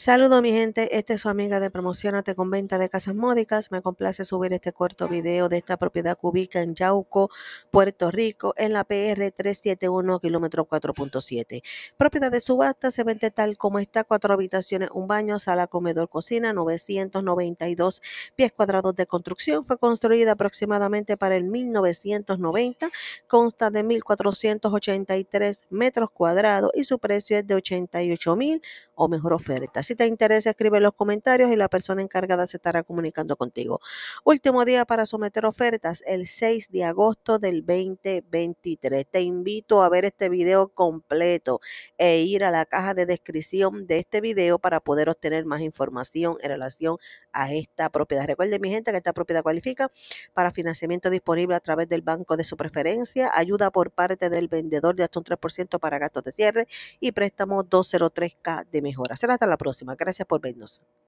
Saludos mi gente, Este es su amiga de Promocionate con Venta de Casas Módicas. Me complace subir este corto video de esta propiedad que ubica en Yauco, Puerto Rico, en la PR 371, kilómetro 4.7. Propiedad de subasta, se vende tal como está, cuatro habitaciones, un baño, sala, comedor, cocina, 992 pies cuadrados de construcción. Fue construida aproximadamente para el 1990, consta de 1.483 metros cuadrados y su precio es de 88 mil o mejor oferta si te interesa, escribe en los comentarios y la persona encargada se estará comunicando contigo. Último día para someter ofertas, el 6 de agosto del 2023. Te invito a ver este video completo e ir a la caja de descripción de este video para poder obtener más información en relación a esta propiedad. Recuerde, mi gente, que esta propiedad cualifica para financiamiento disponible a través del banco de su preferencia, ayuda por parte del vendedor de hasta un 3% para gastos de cierre y préstamo 203K de mejora. Será hasta la próxima próxima. Gracias por vernos.